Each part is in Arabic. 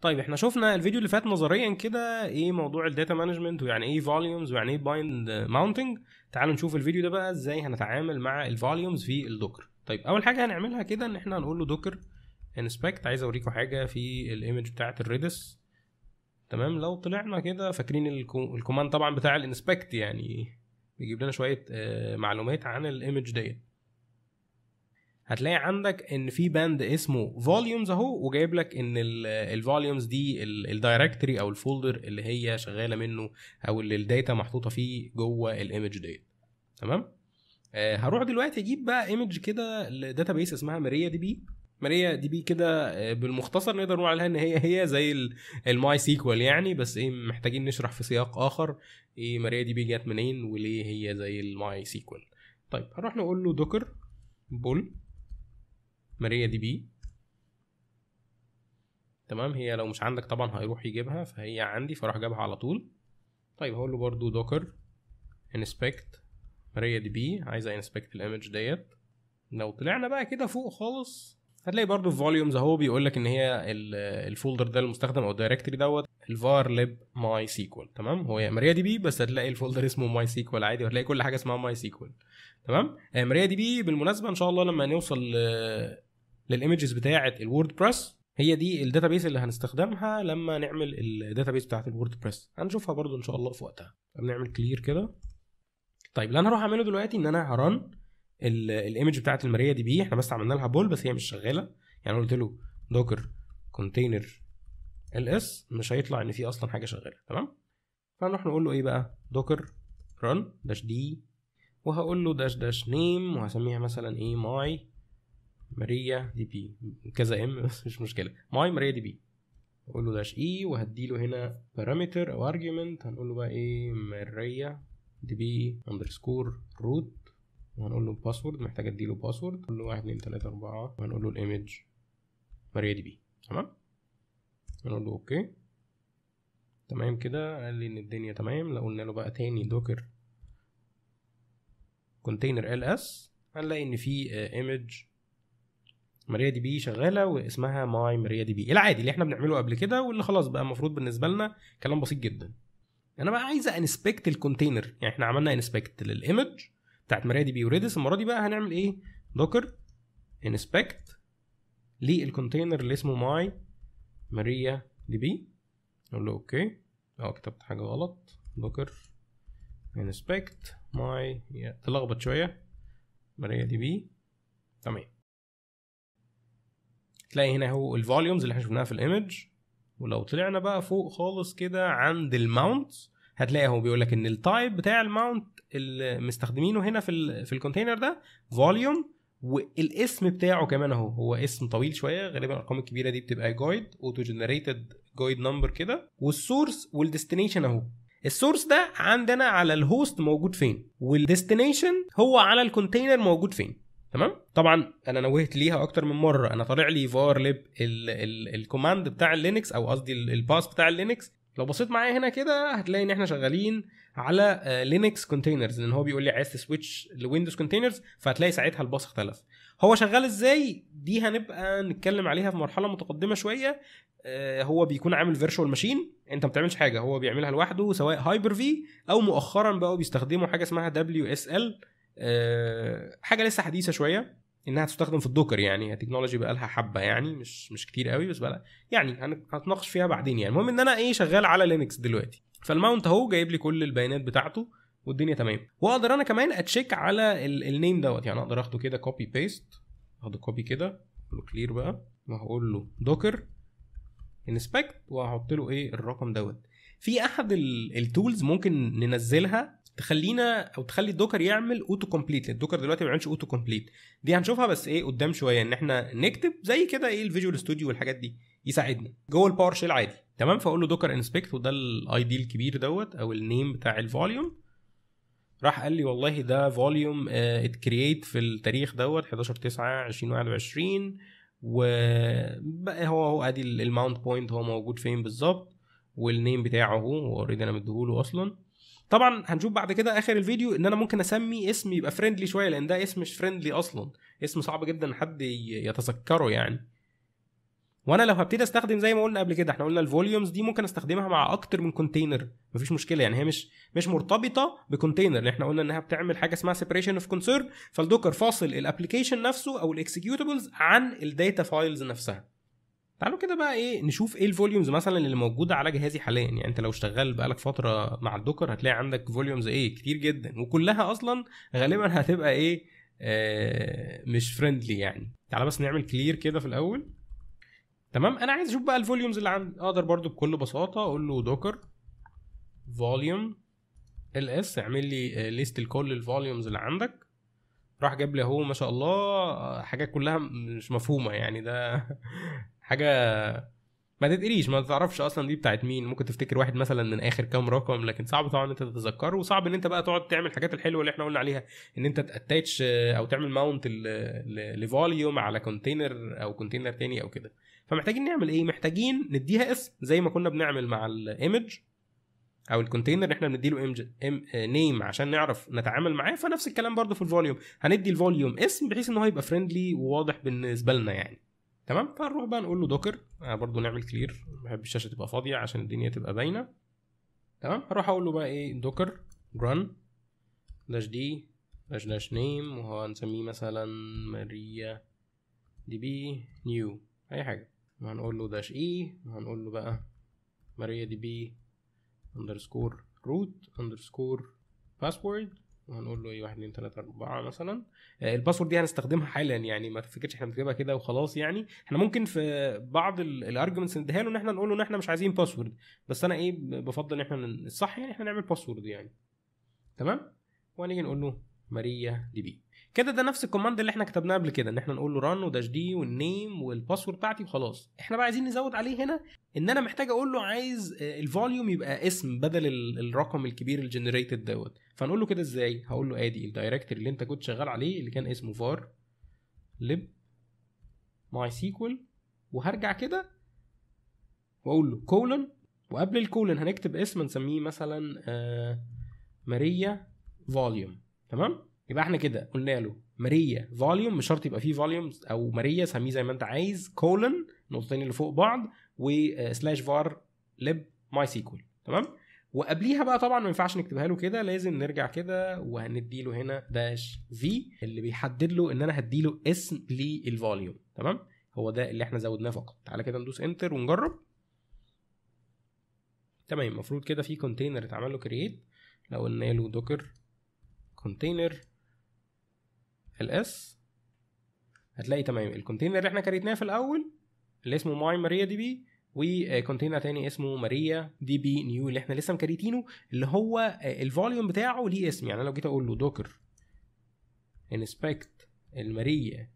طيب احنا شفنا الفيديو اللي فات نظريا كده ايه موضوع الداتا مانجمنت ويعني ايه فوليومز ويعني ايه بايند ماونتنج تعالوا نشوف الفيديو ده بقى ازاي هنتعامل مع الفوليومز في الدوكر طيب اول حاجه هنعملها كده ان احنا هنقول له دوكر انسبكت عايز اوريكم حاجه في الايمج بتاعه الريدس تمام لو طلعنا كده فاكرين الكوماند طبعا بتاع الانسبكت يعني بيجيب لنا شويه آه، معلومات عن الايمج ديت هتلاقي عندك ان في باند اسمه فوليومز اهو وجايب لك ان الفوليومز دي الدايركتري او الفولدر اللي هي شغاله منه او اللي الداتا محطوطه فيه جوه الايمج ديت تمام آه هروح دلوقتي اجيب بقى ايمج كده لداتا بيس اسمها ماريا دي بي ماريا دي بي كده آه، بالمختصر نقدر نقول عليها ان هي هي زي الماي سيكوال يعني بس ايه محتاجين نشرح في سياق اخر ايه ماريا دي بي جت منين وليه هي زي الماي سيكوال طيب هنروح نقول له دوكر بول ماريا دي بي تمام هي لو مش عندك طبعا هيروح يجيبها فهي عندي فراح جابها على طول طيب هقول له برضو دوكر انسبكت ماريا دي بي عايز انسبكت الايمج ديت لو طلعنا بقى كده فوق خالص هتلاقي برضو فوليومز اهو بيقول لك ان هي الفولدر ده المستخدم او الدايركتري دوت الفار ليب ماي سيكول تمام هو ماريا دي بي بس هتلاقي الفولدر اسمه ماي سيكول عادي وهتلاقي كل حاجه اسمها ماي سيكول تمام آه، ماريا دي بي بالمناسبه ان شاء الله لما نوصل للايمجز بتاعه الووردبريس هي دي الداتابيس اللي هنستخدمها لما نعمل الداتابيس بتاعه الووردبريس هنشوفها برضو ان شاء الله في وقتها بنعمل كلير كده طيب اللي انا هروح اعمله دلوقتي ان انا هرن الايمج بتاعه الماريا دي بي احنا بس عملنا لها بول بس هي مش شغاله يعني قلت له دوكر كونتينر ال اس مش هيطلع ان في اصلا حاجه شغاله تمام فنروح نقول له ايه بقى دوكر رن داش دي وهقول له داش داش نيم وهسميها مثلا ايه ماي ماريا دي بي كذا ام بس مش مشكله ماي ماريا دي بي اقول له داش اي e وهدي له هنا بارامتر او ارجيومنت هنقول له بقى ايه ماريا دي بي اندرسكور روت وهنقول له باسورد محتاج اديله باسورد اقول له 1 2 3 4 وهنقول له الايمج ماريا دي بي تمام هنقول له اوكي تمام كده قال لي ان الدنيا تمام لو قلنا له بقى تاني دوكر كونتينر ال اس هنلاقي ان في ايمج آه، ماريا دي بي شغاله واسمها ماي ماريا دي بي العادي اللي احنا بنعمله قبل كده واللي خلاص بقى المفروض بالنسبه لنا كلام بسيط جدا انا بقى عايز انسبكت الكونتينر يعني احنا عملنا انسبكت للايمج بتاعت ماريا دي بي وريدس المره دي بقى هنعمل ايه دوكر انسبكت للكونتينر اللي اسمه ماي ماريا دي بي نقول له اوكي اه كتبت حاجه غلط دوكر انسبكت ماي تلخبط شويه ماريا دي بي تمام تلاقي هنا هو الفوليومز اللي احنا شفناها في الايمج ولو طلعنا بقى فوق خالص كده عند الماونت هتلاقي هو بيقول لك ان التايب بتاع الماونت اللي مستخدمينه هنا في في الكونتينر ده فوليوم والاسم بتاعه كمان اهو هو اسم طويل شويه غالبا الارقام الكبيره دي بتبقى جايد اوتو جنريتد جايد نمبر كده والسورس والديستنيشن اهو السورس ده عندنا على الهوست موجود فين والديستنيشن هو على الكونتينر موجود فين تمام طبعا انا نوهت ليها اكتر من مره انا طالع لي فار لب الكوماند بتاع اللينكس او قصدي الباس بتاع اللينكس لو بصيت معايا هنا كده هتلاقي ان احنا شغالين على لينكس آه، كونتينرز لان هو بيقول لي عايز تسويتش لويندوز كونتينرز فهتلاقي ساعتها الباص اختلف هو شغال ازاي دي هنبقى نتكلم عليها في مرحله متقدمه شويه آه، هو بيكون عامل فيرتشوال ماشين انت ما بتعملش حاجه هو بيعملها لوحده سواء هايبر في او مؤخرا بقوا بيستخدموا حاجه اسمها دبليو اس ال آه، حاجه لسه حديثه شويه انها تستخدم في الدوكر يعني تكنولوجي بقى لها حبه يعني مش مش كتير قوي بس بقى يعني هنتناقش فيها بعدين يعني المهم ان انا ايه شغال على لينكس دلوقتي فالماونت اهو جايب لي كل البيانات بتاعته والدنيا تمام واقدر انا كمان اتشيك على النيم دوت يعني اقدر اخده كده كوبي بيست اخده كوبي كده له كلير بقى وهقول له دوكر انسبكت وهحط له ايه الرقم دوت في احد التولز ممكن ننزلها تخلينا او تخلي الدوكر يعمل اوتو كومبليت الدوكر دلوقتي ما بيعملش اوتو كومبليت دي هنشوفها بس ايه قدام شويه ان احنا نكتب زي كده ايه الفيجوال ستوديو والحاجات دي يساعدنا جوه الباور شيل عادي تمام فاقول له دوكر انسبكت وده الاي دي الكبير دوت او النيم بتاع الفوليوم راح قال لي والله ده فوليوم اتكرييت آه، في التاريخ دوت 11 9 2021 و هو هو ادي الماونت بوينت هو موجود فين بالظبط والنيم بتاعه هو اوريدي انا مديهوله اصلا طبعا هنشوف بعد كده اخر الفيديو ان انا ممكن اسمي اسم يبقى فريندلي شويه لان ده اسم مش فريندلي اصلا اسم صعب جدا حد يتذكره يعني وانا لو هبتدي استخدم زي ما قلنا قبل كده احنا قلنا الفوليومز دي ممكن استخدمها مع اكتر من كونتينر مفيش مشكله يعني هي مش مش مرتبطه بكونتينر اللي احنا قلنا انها بتعمل حاجه اسمها سيبريشن اوف كونسيرن فالدوكر فاصل الابلكيشن نفسه او الاكسكيوتبلز عن الداتا فايلز نفسها تعالوا كده بقى ايه نشوف ايه الفوليومز مثلا اللي موجوده على جهازي حاليا يعني انت لو اشتغل بقالك فتره مع الدوكر هتلاقي عندك فوليومز ايه كتير جدا وكلها اصلا غالبا هتبقى ايه آه مش فريندلي يعني تعالى بس نعمل كلير كده في الاول تمام انا عايز اشوف بقى الفوليومز اللي عندي اقدر برضو بكل بساطه اقول له دوكر فوليوم ال اس اعمل لي ليست لكل الفوليومز اللي عندك راح جاب لي اهو ما شاء الله آه، حاجات كلها مش مفهومه يعني ده حاجه ما تتقريش ما تعرفش اصلا دي بتاعت مين ممكن تفتكر واحد مثلا من اخر كام رقم لكن صعب طبعا انت تتذكره وصعب ان انت بقى تقعد تعمل الحاجات الحلوه اللي احنا قلنا عليها ان انت تاتش او تعمل ماونت لفوليوم على كونتينر او كونتينر تاني او كده فمحتاجين نعمل ايه محتاجين نديها اسم زي ما كنا بنعمل مع الايمج او الكونتينر احنا بنديله ايمج ام نيم عشان نعرف نتعامل معاه فنفس الكلام برده في الفوليوم هندي الفوليوم اسم بحيث ان هو يبقى فريندلي وواضح بالنسبه لنا يعني تمام فنروح بقى نقول له دوكر برضو نعمل كلير بحب الشاشه تبقى فاضيه عشان الدنيا تبقى باينه تمام هروح اقول له بقى ايه دوكر run داش دي داش داش نيم وهنسميه مثلا ماريا دي بي نيو اي حاجه وهنقول له داش اي e، وهنقول له بقى ماريا دي بي اندرسكور روت اندرسكور باسورد وهنقول له ايه 1 2 3 4 مثلا آه، الباسورد دي هنستخدمها حالا يعني ما تفتكرش احنا بنكتبها كده وخلاص يعني احنا ممكن في بعض الارجمنتس نديها له ان احنا نقول له ان احنا مش عايزين باسورد بس انا ايه بفضل ان احنا الصح يعني احنا نعمل باسورد يعني تمام وهنيجي نقول له ماريا دي بي كده ده نفس الكوماند اللي احنا كتبناه قبل كده ان احنا نقول له ران وداش دي والنيم والباسورد بتاعتي وخلاص احنا بقى عايزين نزود عليه هنا ان انا محتاج اقول له عايز آه، الفوليوم يبقى اسم بدل الرقم الكبير الجنريتد دوت فنقول له كده ازاي هقول له ادي الدايركتري اللي انت كنت شغال عليه اللي كان اسمه فار لب ماي سيكوال وهرجع كده واقول له كولن وقبل الكولن هنكتب اسم نسميه مثلا آه، ماريا فوليوم تمام يبقى احنا كده قلنا له ماريا فوليوم مش شرط يبقى فيه فوليوم او ماريا سميه زي ما انت عايز كولن النقطتين اللي فوق بعض وسلاش فار لب ماي سيكول تمام وقبليها بقى طبعا ما ينفعش نكتبها له كده لازم نرجع كده وهندي له هنا داش في اللي بيحدد له ان انا هدي له اسم للفوليوم تمام هو ده اللي احنا زودناه فقط تعالى كده ندوس انتر ونجرب تمام المفروض كده في كونتينر اتعمل له كرييت لو قلنا له دوكر كونتينر الاس هتلاقي تمام الكونتينر اللي احنا كريتناه في الاول اللي اسمه ماي ماريا دي بي وكونتينر تاني اسمه ماريا دي بي نيو اللي احنا لسه مكريتينه اللي هو آه، الفوليوم بتاعه ليه اسم يعني انا لو جيت اقول له دوكر انسبكت الماريا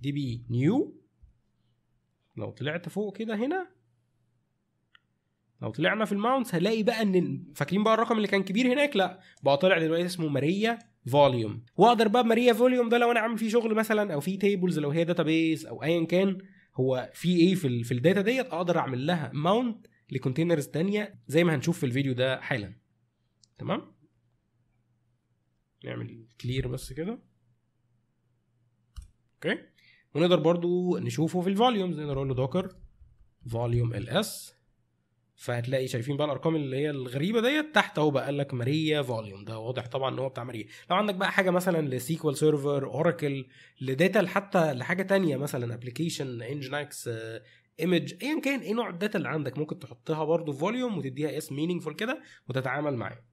دي بي نيو لو طلعت فوق كده هنا لو طلعنا في الماونتس هلاقي بقى ان فاكرين بقى الرقم اللي كان كبير هناك لا بقى طلع دلوقتي اسمه ماريا فوليوم واقدر بقى ماريا فوليوم ده لو انا عامل فيه شغل مثلا او فيه تيبلز لو هي داتابيس او ايا كان هو في ايه في, في الداتا ديت اقدر اعمل لها ماونت لكونتينرز تانية زي ما هنشوف في الفيديو ده حالا تمام نعمل كلير بس كده اوكي ونقدر برضو نشوفه في الفوليومز نقدر اقول له دوكر فوليوم ال اس فهتلاقي شايفين بقى الارقام اللي هي الغريبه ديت تحت اهو بقى قال لك ماريا فوليوم ده واضح طبعا ان هو بتاع ماريا لو عندك بقى حاجه مثلا لسيكوال سيرفر اوراكل لداتا حتى لحاجه تانية مثلا ابلكيشن انجنكس ايمج ايا كان ايه نوع الداتا اللي عندك ممكن تحطها برده فوليوم وتديها مينينج فول كده وتتعامل معاه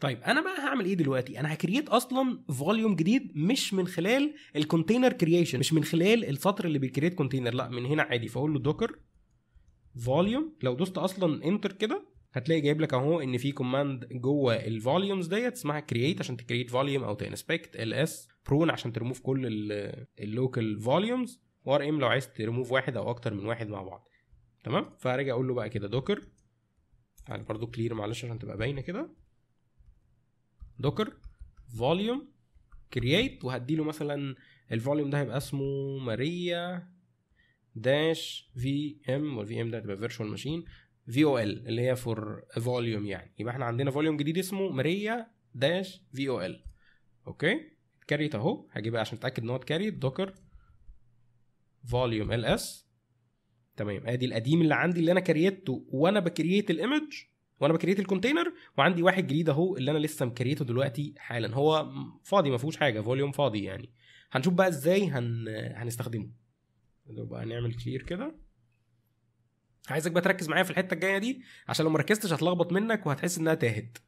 طيب انا بقى هعمل ايه دلوقتي انا هكريت اصلا فوليوم جديد مش من خلال الكونتينر كرييشن مش من خلال السطر اللي بيكريت كونتينر لا من هنا عادي فاقول له دوكر فوليوم لو دوست اصلا انتر كده هتلاقي جايب لك اهو ان في كوماند جوه الفوليومز ديت اسمها كرييت عشان تكريت فوليوم او تنسبكت ال اس برون عشان تريموف كل اللوكال فوليومز وار ام لو عايز تريموف واحد او اكتر من واحد مع بعض تمام فارجع اقول له بقى كده دوكر يعني برضو كلير معلش عشان تبقى باينه كده دوكر فوليوم كرييت وهدي له مثلا الفوليوم ده هيبقى اسمه ماريا داش في ام والفي ام ده هتبقى فيرتشوال ماشين في او ال اللي هي فور فوليوم يعني يبقى احنا عندنا فوليوم جديد اسمه ماريا داش في او ال اوكي كاريت اهو هجيبها عشان اتاكد ان هو اتكريت دوكر فوليوم ال اس تمام ادي القديم اللي عندي اللي انا كريته وانا بكريت الايمج وانا بكريت الكونتينر وعندي واحد جديد اهو اللي انا لسه مكريته دلوقتي حالا هو فاضي ما فيهوش حاجه فوليوم فاضي يعني هنشوف بقى ازاي هن... هنستخدمه بقى نعمل كلير كده عايزك بقى تركز معايا في الحته الجايه دي عشان لو ما ركزتش هتلخبط منك وهتحس انها تاهت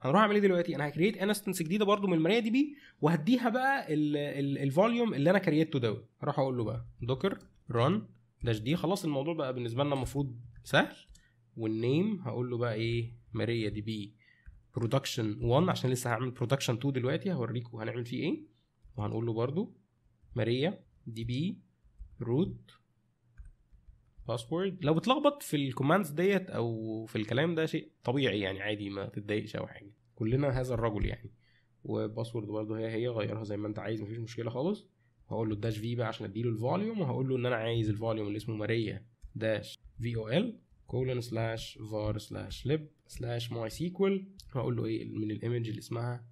هنروح اعمل ايه دلوقتي انا هكريت انستنس جديده برده من الماريا دي بي وهديها بقى الفوليوم اللي انا كريته دوت هروح اقول له بقى دوكر ران داش دي خلاص الموضوع بقى بالنسبه لنا المفروض سهل والنيم هقول له بقى ايه ماريا دي بي برودكشن 1 عشان لسه هعمل برودكشن 2 دلوقتي هوريكم هنعمل فيه ايه وهنقول له برده ماريا دي بي روت باسورد لو بتلخبط في الكوماندز ديت او في الكلام ده شيء طبيعي يعني عادي ما تتضايقش او حاجه كلنا هذا الرجل يعني وباسورد برضه هي هي غيرها زي ما انت عايز مفيش مشكله خالص هقول له داش في بقى عشان اديله الفوليوم وهقول له ان انا عايز الفوليوم اللي اسمه ماريا داش في او ال كولن سلاش فار سلاش لب سلاش ماي سيكوال هقول له ايه من الايمج اللي اسمها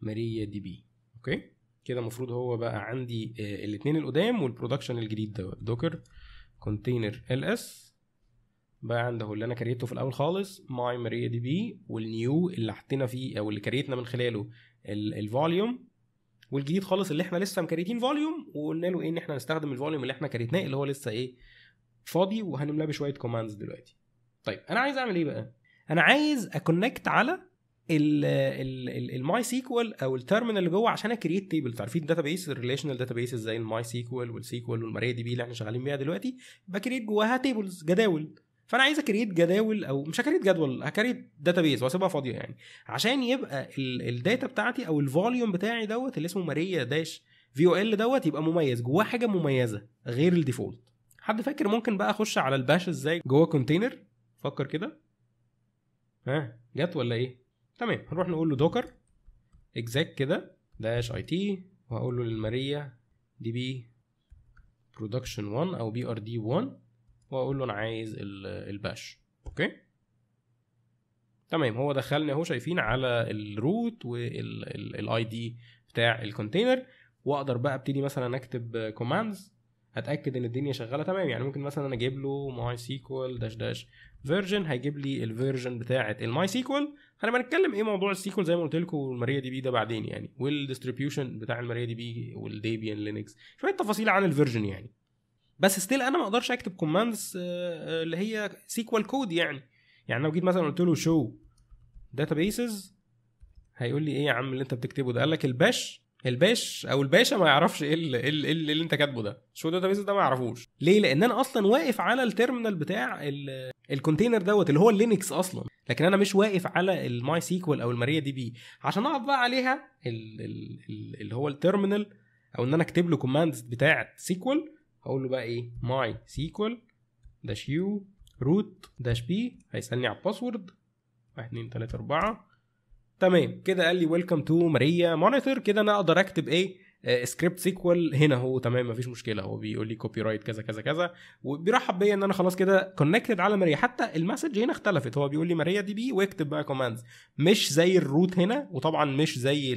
ماريا دي بي اوكي كده المفروض هو بقى عندي آه، الاثنين القدام والبرودكشن الجديد ده دوكر كونتينر ال اس بقى عنده اللي انا كريته في الاول خالص ماي ماريا دي بي والنيو اللي حطينا فيه او اللي كريتنا من خلاله الفوليوم والجديد خالص اللي احنا لسه مكريتين فوليوم وقلنا له ايه ان احنا هنستخدم الفوليوم اللي احنا كريتناه اللي هو لسه ايه فاضي وهنملاه بشويه كوماندز دلوقتي طيب انا عايز اعمل ايه بقى انا عايز اكونكت على الماي سيكوال او التيرمينال اللي جوه عشان اكريت تيبل تعرفين الداتا بيس الريليشنال داتا بيس زي الماي سيكوال والسيكوال والماري دي بي اللي احنا شغالين بيها دلوقتي بكريت جواها تيبلز جداول فانا عايز اكريت جداول او مش هكريت جدول هكريت داتا بيس واسيبها فاضيه يعني عشان يبقى الداتا بتاعتي او الفوليوم بتاعي دوت اللي اسمه ماريا داش في او ال دوت يبقى مميز جواه حاجه مميزه غير الديفولت حد فاكر ممكن بقى اخش على الباش ازاي جوه كونتينر فكر كده ها جت ولا ايه تمام هنروح نقول له دوكر اكزاك كده داش اي تي وهقول له للماريا دي بي برودكشن 1 او بي ار دي 1 واقول له انا عايز الباش اوكي تمام هو دخلني اهو شايفين على الروت والاي دي بتاع الكونتينر واقدر بقى ابتدي مثلا اكتب كوماندز هتاكد ان الدنيا شغاله تمام يعني ممكن مثلا انا اجيب له ماي سيكوال داش داش فيرجن هيجيب لي الفيرجن بتاعه الماي سيكوال هنبقى نتكلم ايه موضوع السيكوال زي ما قلت لكم والماريا دي بي ده بعدين يعني والديستريبيوشن بتاع الماريا دي بي والديبيان لينكس شويه تفاصيل عن الفيرجن يعني بس ستيل انا ما اقدرش اكتب كوماندز آه، آه، اللي هي سيكوال كود يعني يعني لو جيت مثلا قلت له شو داتابيسز هيقول لي ايه يا عم اللي انت بتكتبه ده قال لك الباش الباش او الباشا ما يعرفش ايه اللي, إيه اللي, إيه إيه اللي انت كاتبه ده شو داتا بيز ده ما يعرفوش ليه لان انا اصلا واقف على التيرمينال بتاع الكونتينر دوت اللي هو اللينكس اصلا لكن انا مش واقف على الماي سيكوال او الماريا دي بي عشان اقف بقى عليها اللي هو التيرمينال او ان انا اكتب له كوماندز بتاعه سيكوال هقول له بقى ايه ماي سيكوال داش يو روت داش بي هيسالني على الباسورد 1 2 3 4 تمام كده قال لي ويلكم تو ماريا مونيتور كده انا اقدر اكتب ايه سكريبت آه، سيكوال هنا هو تمام مفيش مشكله هو بيقول لي كوبي رايت كذا كذا كذا وبيرحب بيا ان انا خلاص كده كونكتد على ماريا حتى المسج هنا اختلفت هو بيقول لي ماريا دي بي واكتب بقى كوماندز مش زي الروت هنا وطبعا مش زي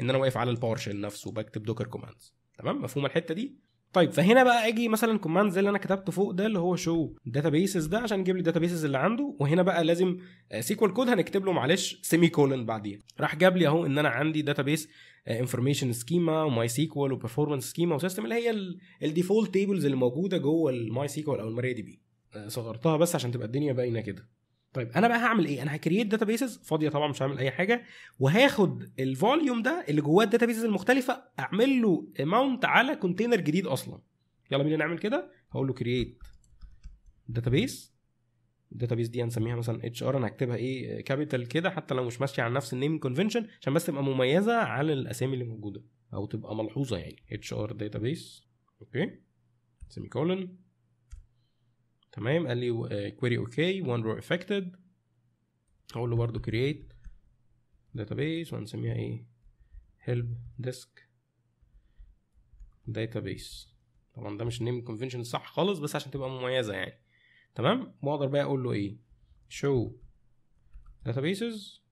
ان انا واقف على الباور شيل نفسه بكتب دوكر كوماندز تمام مفهوم الحته دي طيب فهنا بقى اجي مثلا كوماند زي اللي انا كتبته فوق ده اللي هو شو داتابيسز ده عشان يجيب لي الداتابيسز اللي عنده وهنا بقى لازم سيكوال آه، كود هنكتب له معلش سيمي كولن بعديها راح جاب لي اهو ان انا عندي داتابيس انفورميشن سكيما وماي سيكوال وبرفورمانس سكيما وسيستم اللي هي الديفولت تيبلز اللي موجوده جوه الماي سيكوال او الماري دي بي آه، صغرتها بس عشان تبقى الدنيا باينه كده طيب انا بقى هعمل ايه انا هكريت داتابيسز فاضيه طبعا مش هعمل اي حاجه وهاخد الفوليوم ده اللي جواه الداتابيسز المختلفه اعمل له اماونت على كونتينر جديد اصلا يلا بينا نعمل كده هقول له كرييت داتابيس الداتابيس دي هنسميها مثلا اتش ار انا هكتبها ايه كابيتال كده حتى لو مش ماشيه على نفس النيم كونفنشن عشان بس تبقى مميزه على الاسامي اللي موجوده او تبقى ملحوظه يعني اتش ار داتابيس اوكي سيمي كولن تمام قال لي كويري اوكي وان رو افكتد هقول له برده كرييت داتابيس وهنسميها ايه هيلب ديسك داتابيس طبعا ده مش النيم كونفنشن الصح خالص بس عشان تبقى مميزه يعني تمام واقدر بقى اقول له ايه شو داتابيسز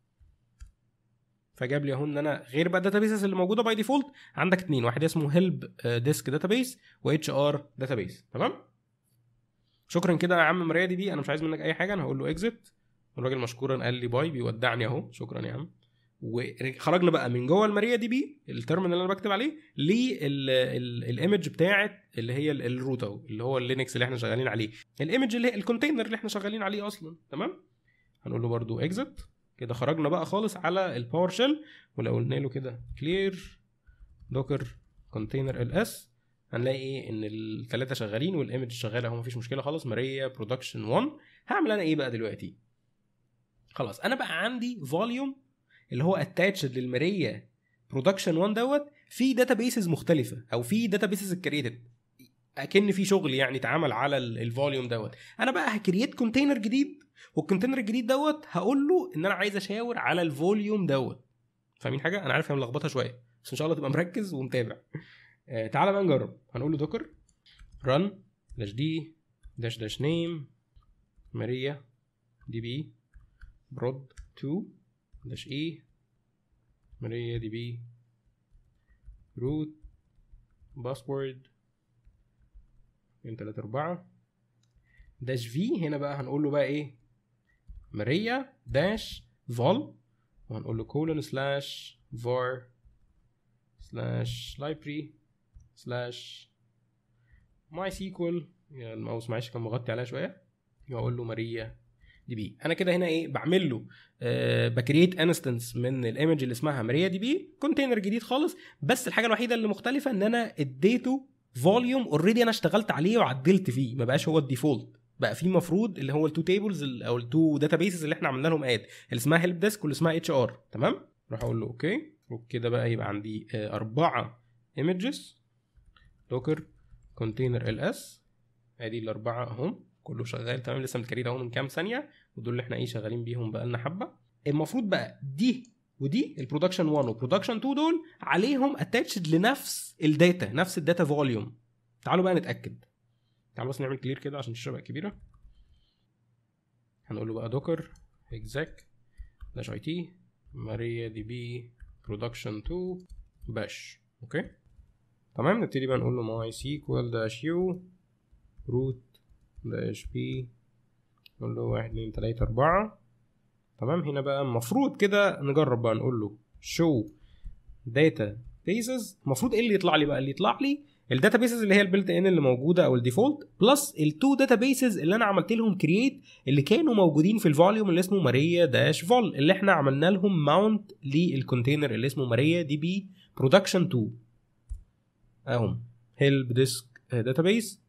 فجاب لي اهو ان انا غير بقى الداتابيسز اللي موجوده باي ديفولت عندك اتنين واحد اسمه هيلب ديسك داتابيس واتش ار داتابيس تمام شكرا كده يا عم مرادي دي انا مش عايز منك اي حاجه انا هقول له اكزت والراجل مشكورا قال لي باي بيودعني اهو شكرا يا عم وخرجنا بقى من جوه الماريا دي بي التيرمينال اللي انا بكتب عليه للايمج بتاعت اللي هي الروت اللي هو اللينكس اللي احنا شغالين عليه الايمج اللي هي الكونتينر اللي احنا شغالين عليه اصلا تمام هنقول له برده اكزت كده خرجنا بقى خالص على الباور شيل ولو قلنا له كده كلير دوكر كونتينر ال اس هنلاقي ان الثلاثه شغالين والايمج شغاله اهو مفيش مشكله خالص ماريا برودكشن 1 هعمل انا ايه بقى دلوقتي خلاص انا بقى عندي فوليوم اللي هو اتاتش للماريا برودكشن 1 دوت في بيسز مختلفه او في بيسز اتكريتد اكن في شغل يعني اتعمل على الفوليوم دوت انا بقى هكريت كونتينر جديد والكونتينر الجديد دوت هقول له ان انا عايز اشاور على الفوليوم دوت فاهمين حاجه انا عارف هي ملخبطه شويه بس ان شاء الله تبقى مركز ومتابع آه، تعالى بقى نجرب هنقول له دوكر رن داش دي داش داش نيم ماريا دي بي برود 2 داش اي ماريا دي بي روت باسورد 2 3 4 داش في هنا بقى هنقول له بقى ايه ماريا داش فول وهنقول له كولون سلاش var سلاش library سلاش ماي سيكول الماوس معلش كان مغطي عليها شويه واقول له ماريا دي بي انا كده هنا ايه بعمل له آه بكريت انستنس من الايمج اللي اسمها ماريا دي بي كونتينر جديد خالص بس الحاجه الوحيده اللي مختلفه ان انا اديته فوليوم اوريدي انا اشتغلت عليه وعدلت فيه ما بقاش هو الديفولت بقى في مفروض اللي هو التو تيبلز او التو داتا بيسز اللي احنا عملنا لهم اد اللي اسمها هيلب ديسك واللي اسمها اتش ار تمام اروح اقول له اوكي وبكده بقى يبقى عندي آه اربعه ايمجز دوكر كونتينر ال اس ادي الاربعه اهم كله شغال تمام لسه متكرر اهو من كام ثانيه ودول اللي احنا ايه شغالين بيهم بقى لنا حبه المفروض بقى دي ودي البرودكشن 1 والبرودكشن 2 دول عليهم اتاتشد لنفس الداتا نفس الداتا فوليوم تعالوا بقى نتاكد تعالوا بس نعمل كلير كده عشان الشبكه كبيره هنقول له بقى دوكر اكزاك داش اي تي ماريا دي بي برودكشن 2 باش اوكي تمام نبتدي بقى نقول له ماي سيكوال داش يو روت داش بي نقول له واحد اتنين تلاتة أربعة تمام هنا بقى المفروض كده نجرب بقى نقول له show داتا bases المفروض ايه اللي يطلع لي بقى اللي يطلع لي الداتا بيسز اللي هي البلت ان اللي موجوده او الديفولت بلس التو داتا بيسز اللي انا عملت لهم كرييت اللي كانوا موجودين في الفوليوم اللي اسمه ماريا داش فول اللي احنا عملنا لهم ماونت للكونتينر اللي اسمه ماريا دي بي برودكشن 2 هم هيلب ديسك داتابيس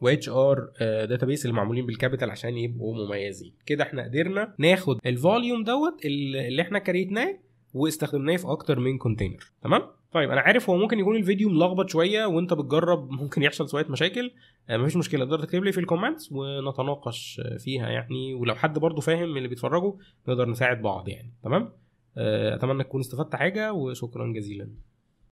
واتش ار داتابيس اللي معمولين بالكابيتال عشان يبقوا مميزين كده احنا قدرنا ناخد الفوليوم دوت اللي احنا كريتناه واستخدمناه في اكتر من كونتينر تمام طيب انا عارف هو ممكن يكون الفيديو ملخبط شويه وانت بتجرب ممكن يحصل شويه مشاكل آه مفيش مشكله تقدر تكتب لي في الكومنتس ونتناقش آه، فيها يعني ولو حد برضه فاهم من اللي بيتفرجوا نقدر نساعد بعض يعني تمام آه اتمنى تكون استفدت حاجه وشكرا جزيلا